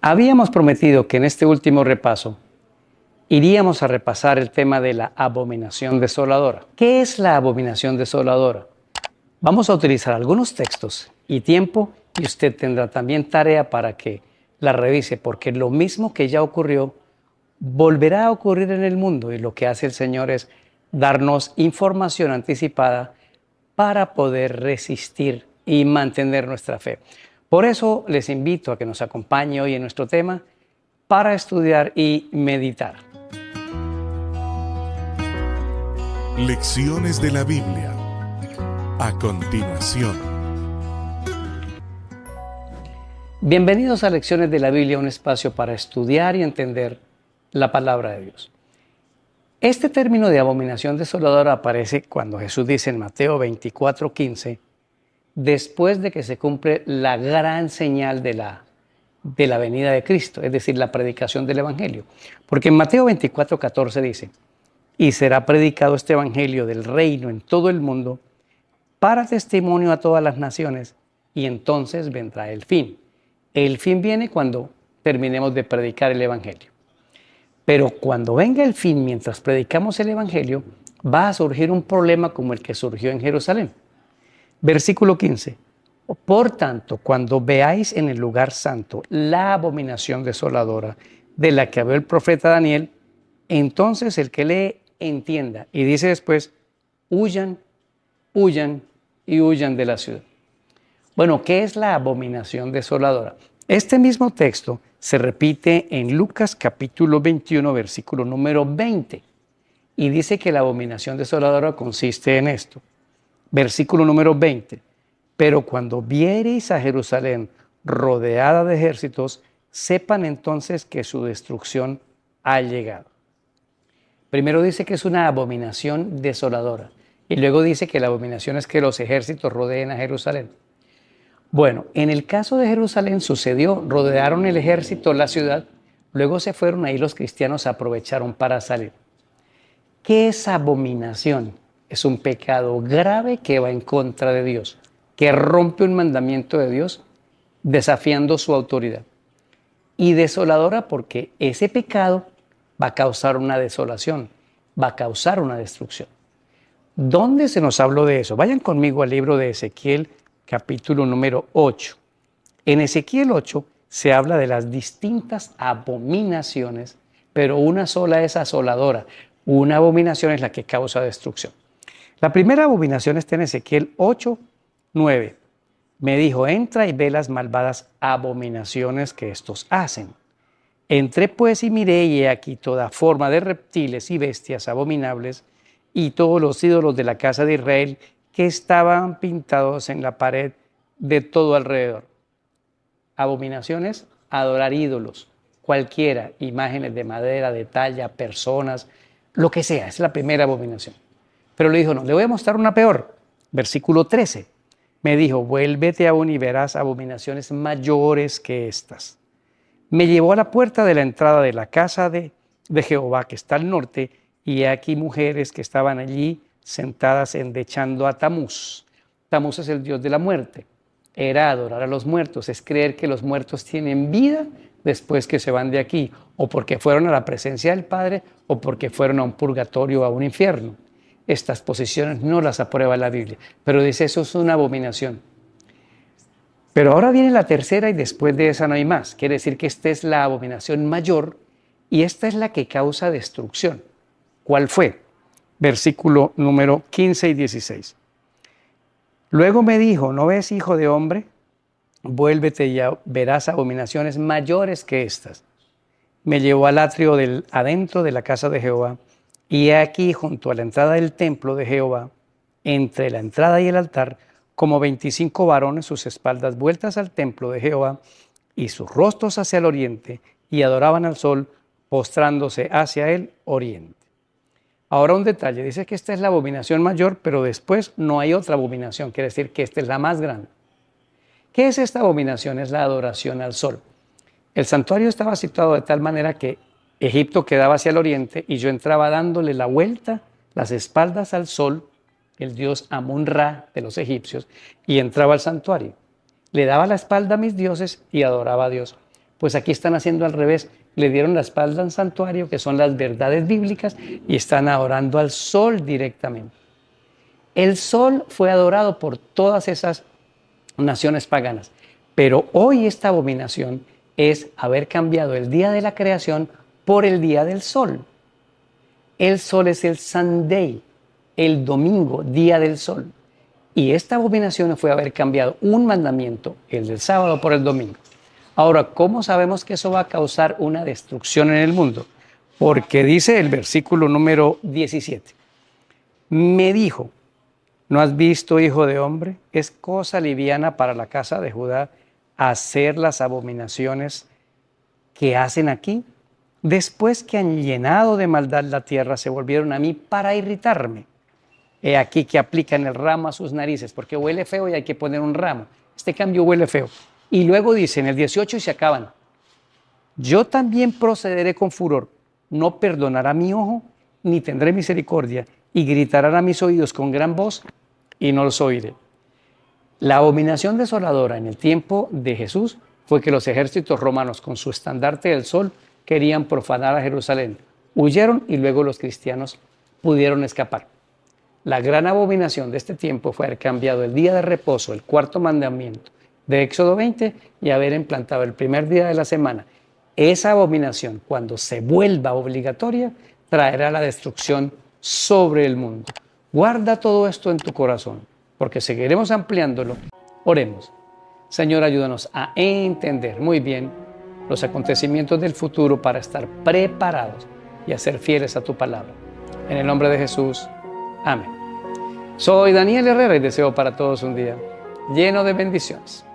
Habíamos prometido que en este último repaso iríamos a repasar el tema de la abominación desoladora. ¿Qué es la abominación desoladora? Vamos a utilizar algunos textos y tiempo y usted tendrá también tarea para que la revise, porque lo mismo que ya ocurrió volverá a ocurrir en el mundo y lo que hace el Señor es darnos información anticipada para poder resistir y mantener nuestra fe. Por eso les invito a que nos acompañe hoy en nuestro tema para estudiar y meditar. Lecciones de la Biblia. A continuación. Bienvenidos a Lecciones de la Biblia, un espacio para estudiar y entender la palabra de Dios. Este término de abominación desoladora aparece cuando Jesús dice en Mateo 24:15, después de que se cumple la gran señal de la, de la venida de Cristo, es decir, la predicación del Evangelio. Porque en Mateo 24, 14 dice, y será predicado este Evangelio del reino en todo el mundo para testimonio a todas las naciones, y entonces vendrá el fin. El fin viene cuando terminemos de predicar el Evangelio. Pero cuando venga el fin, mientras predicamos el Evangelio, va a surgir un problema como el que surgió en Jerusalén. Versículo 15. Por tanto, cuando veáis en el lugar santo la abominación desoladora de la que habló el profeta Daniel, entonces el que lee entienda. Y dice después, huyan, huyan y huyan de la ciudad. Bueno, ¿qué es la abominación desoladora? Este mismo texto se repite en Lucas capítulo 21, versículo número 20. Y dice que la abominación desoladora consiste en esto versículo número 20. Pero cuando viereis a Jerusalén rodeada de ejércitos, sepan entonces que su destrucción ha llegado. Primero dice que es una abominación desoladora y luego dice que la abominación es que los ejércitos rodeen a Jerusalén. Bueno, en el caso de Jerusalén sucedió, rodearon el ejército la ciudad, luego se fueron ahí los cristianos aprovecharon para salir. ¿Qué es abominación? es un pecado grave que va en contra de Dios, que rompe un mandamiento de Dios desafiando su autoridad. Y desoladora porque ese pecado va a causar una desolación, va a causar una destrucción. ¿Dónde se nos habló de eso? Vayan conmigo al libro de Ezequiel, capítulo número 8. En Ezequiel 8 se habla de las distintas abominaciones, pero una sola es asoladora. Una abominación es la que causa destrucción. La primera abominación está en Ezequiel 8, 9. Me dijo, entra y ve las malvadas abominaciones que estos hacen. Entré pues y miré y he aquí toda forma de reptiles y bestias abominables y todos los ídolos de la casa de Israel que estaban pintados en la pared de todo alrededor. Abominaciones, adorar ídolos, cualquiera, imágenes de madera, de talla, personas, lo que sea, es la primera abominación. Pero le dijo, no, le voy a mostrar una peor. Versículo 13. Me dijo, vuélvete aún y verás abominaciones mayores que estas. Me llevó a la puerta de la entrada de la casa de, de Jehová, que está al norte, y aquí mujeres que estaban allí sentadas endechando a Tamuz. Tamuz es el dios de la muerte. Era adorar a los muertos, es creer que los muertos tienen vida después que se van de aquí, o porque fueron a la presencia del Padre, o porque fueron a un purgatorio o a un infierno estas posiciones no las aprueba la Biblia, pero dice eso es una abominación. Pero ahora viene la tercera y después de esa no hay más. Quiere decir que esta es la abominación mayor y esta es la que causa destrucción. ¿Cuál fue? Versículo número 15 y 16. Luego me dijo, ¿no ves, hijo de hombre? Vuélvete y verás abominaciones mayores que estas. Me llevó al atrio del adentro de la casa de Jehová y aquí, junto a la entrada del templo de Jehová, entre la entrada y el altar, como veinticinco varones, sus espaldas vueltas al templo de Jehová y sus rostros hacia el oriente, y adoraban al sol, postrándose hacia el oriente. Ahora un detalle, dice que esta es la abominación mayor, pero después no hay otra abominación, quiere decir que esta es la más grande. ¿Qué es esta abominación? Es la adoración al sol. El santuario estaba situado de tal manera que Egipto quedaba hacia el oriente y yo entraba dándole la vuelta, las espaldas al sol, el dios Amun-Ra de los egipcios, y entraba al santuario. Le daba la espalda a mis dioses y adoraba a Dios. Pues aquí están haciendo al revés. Le dieron la espalda al santuario, que son las verdades bíblicas, y están adorando al sol directamente. El sol fue adorado por todas esas naciones paganas. Pero hoy esta abominación es haber cambiado el día de la creación por el día del sol. El sol es el Sunday, el domingo, día del sol. Y esta abominación fue haber cambiado un mandamiento, el del sábado, por el domingo. Ahora, ¿cómo sabemos que eso va a causar una destrucción en el mundo? Porque dice el versículo número 17, me dijo, ¿no has visto, hijo de hombre? Es cosa liviana para la casa de Judá hacer las abominaciones que hacen aquí Después que han llenado de maldad la tierra, se volvieron a mí para irritarme. He aquí que aplican el ramo a sus narices, porque huele feo y hay que poner un ramo. Este cambio huele feo. Y luego dice en el 18 y se acaban. Yo también procederé con furor. No perdonará mi ojo, ni tendré misericordia, y gritarán a mis oídos con gran voz, y no los oiré. La abominación desoladora en el tiempo de Jesús fue que los ejércitos romanos, con su estandarte del sol, querían profanar a Jerusalén. Huyeron y luego los cristianos pudieron escapar. La gran abominación de este tiempo fue haber cambiado el día de reposo, el cuarto mandamiento de Éxodo 20, y haber implantado el primer día de la semana. Esa abominación, cuando se vuelva obligatoria, traerá la destrucción sobre el mundo. Guarda todo esto en tu corazón, porque seguiremos ampliándolo. Oremos. Señor, ayúdanos a entender muy bien los acontecimientos del futuro para estar preparados y a ser fieles a tu palabra. En el nombre de Jesús, amén. Soy Daniel Herrera y deseo para todos un día lleno de bendiciones.